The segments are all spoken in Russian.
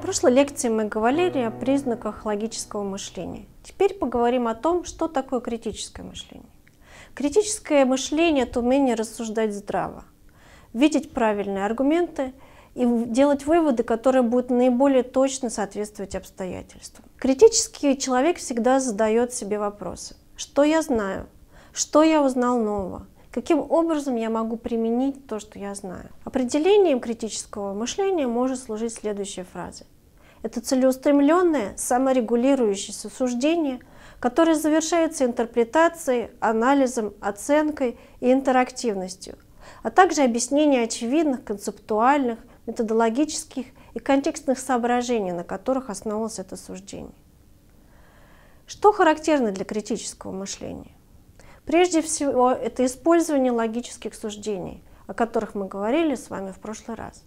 На прошлой лекции мы говорили о признаках логического мышления. Теперь поговорим о том, что такое критическое мышление. Критическое мышление – это умение рассуждать здраво, видеть правильные аргументы и делать выводы, которые будут наиболее точно соответствовать обстоятельствам. Критический человек всегда задает себе вопросы. Что я знаю? Что я узнал нового? Каким образом я могу применить то, что я знаю? Определением критического мышления может служить следующая фраза. Это целеустремленное, саморегулирующееся суждение, которое завершается интерпретацией, анализом, оценкой и интерактивностью, а также объяснение очевидных, концептуальных, методологических и контекстных соображений, на которых основывалось это суждение. Что характерно для критического мышления? Прежде всего, это использование логических суждений, о которых мы говорили с вами в прошлый раз.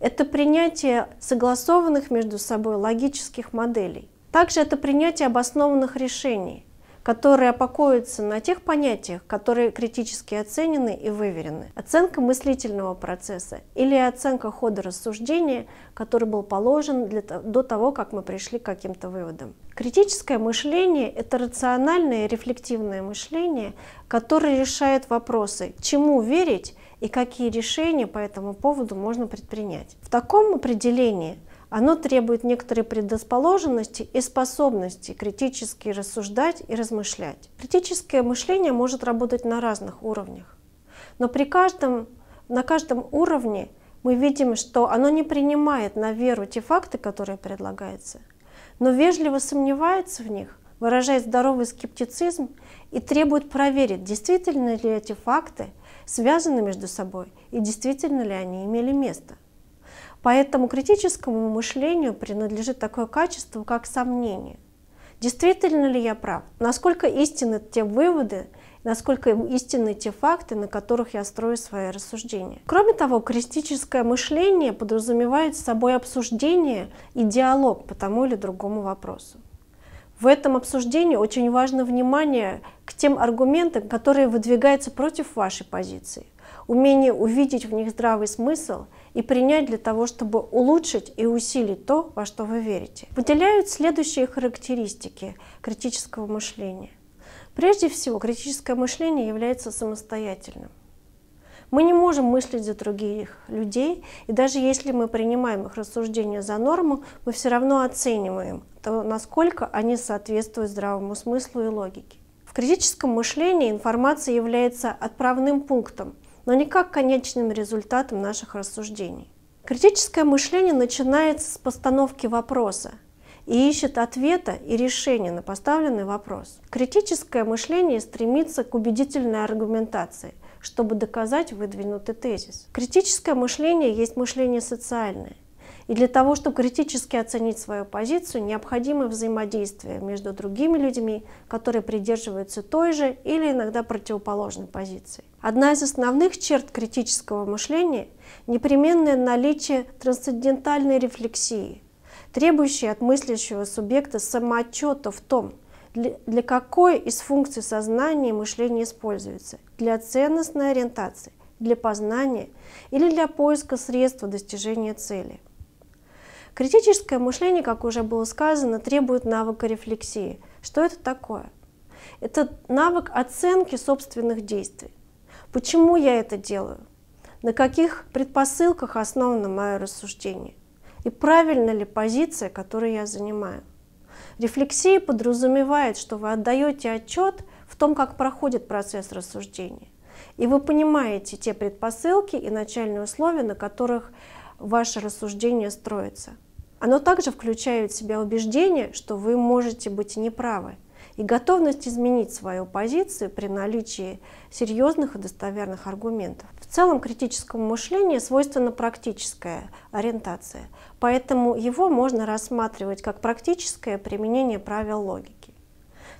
Это принятие согласованных между собой логических моделей. Также это принятие обоснованных решений, которые покоятся на тех понятиях, которые критически оценены и выверены. Оценка мыслительного процесса или оценка хода рассуждения, который был положен для, до того, как мы пришли к каким-то выводам. Критическое мышление – это рациональное и рефлективное мышление, которое решает вопросы, чему верить и какие решения по этому поводу можно предпринять. В таком определении оно требует некоторой предрасположенности и способности критически рассуждать и размышлять. Критическое мышление может работать на разных уровнях, но при каждом, на каждом уровне мы видим, что оно не принимает на веру те факты, которые предлагаются, но вежливо сомневается в них, выражает здоровый скептицизм и требует проверить, действительно ли эти факты связаны между собой и действительно ли они имели место. Поэтому критическому мышлению принадлежит такое качество, как сомнение. Действительно ли я прав? Насколько истинны те выводы, насколько истинны те факты, на которых я строю свои рассуждения. Кроме того, критическое мышление подразумевает собой обсуждение и диалог по тому или другому вопросу. В этом обсуждении очень важно внимание к тем аргументам, которые выдвигаются против вашей позиции умение увидеть в них здравый смысл и принять для того, чтобы улучшить и усилить то, во что вы верите. Выделяют следующие характеристики критического мышления. Прежде всего, критическое мышление является самостоятельным. Мы не можем мыслить за других людей, и даже если мы принимаем их рассуждения за норму, мы все равно оцениваем то, насколько они соответствуют здравому смыслу и логике. В критическом мышлении информация является отправным пунктом – но не как конечным результатом наших рассуждений. Критическое мышление начинается с постановки вопроса и ищет ответа и решения на поставленный вопрос. Критическое мышление стремится к убедительной аргументации, чтобы доказать выдвинутый тезис. Критическое мышление есть мышление социальное – и для того, чтобы критически оценить свою позицию, необходимо взаимодействие между другими людьми, которые придерживаются той же или иногда противоположной позиции. Одна из основных черт критического мышления – непременное наличие трансцендентальной рефлексии, требующей от мыслящего субъекта самоотчета в том, для какой из функций сознания мышление используется – для ценностной ориентации, для познания или для поиска средства достижения цели – Критическое мышление, как уже было сказано, требует навыка рефлексии. Что это такое? Это навык оценки собственных действий. Почему я это делаю? На каких предпосылках основано мое рассуждение? И правильно ли позиция, которую я занимаю? Рефлексия подразумевает, что вы отдаете отчет в том, как проходит процесс рассуждения. И вы понимаете те предпосылки и начальные условия, на которых ваше рассуждение строится. Оно также включает в себя убеждение, что вы можете быть неправы, и готовность изменить свою позицию при наличии серьезных и достоверных аргументов. В целом критическому мышлению свойственна практическая ориентация, поэтому его можно рассматривать как практическое применение правил логики.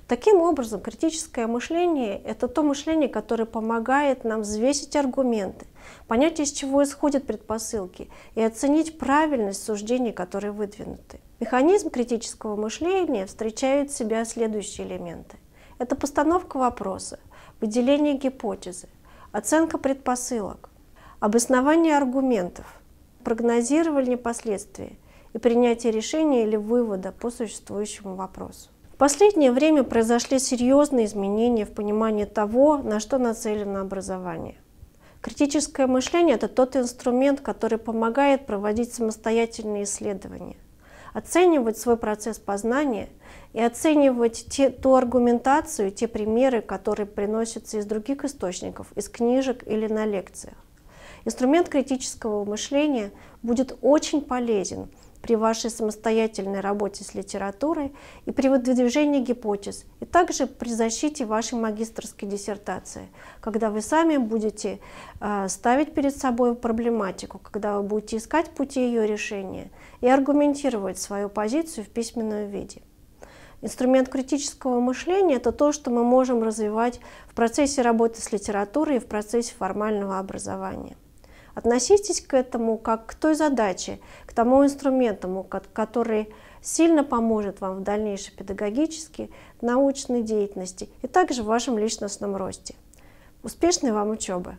Таким образом, критическое мышление – это то мышление, которое помогает нам взвесить аргументы, понять, из чего исходят предпосылки, и оценить правильность суждений, которые выдвинуты. Механизм критического мышления встречает в себя следующие элементы. Это постановка вопроса, выделение гипотезы, оценка предпосылок, обоснование аргументов, прогнозирование последствий и принятие решения или вывода по существующему вопросу последнее время произошли серьезные изменения в понимании того, на что нацелено образование. Критическое мышление – это тот инструмент, который помогает проводить самостоятельные исследования, оценивать свой процесс познания и оценивать те, ту аргументацию, те примеры, которые приносятся из других источников, из книжек или на лекциях. Инструмент критического мышления будет очень полезен при вашей самостоятельной работе с литературой и при выдвижении гипотез, и также при защите вашей магистрской диссертации, когда вы сами будете э, ставить перед собой проблематику, когда вы будете искать пути ее решения и аргументировать свою позицию в письменном виде. Инструмент критического мышления – это то, что мы можем развивать в процессе работы с литературой и в процессе формального образования. Относитесь к этому как к той задаче, к тому инструменту, который сильно поможет вам в дальнейшей педагогической, научной деятельности и также в вашем личностном росте. Успешной вам учебы!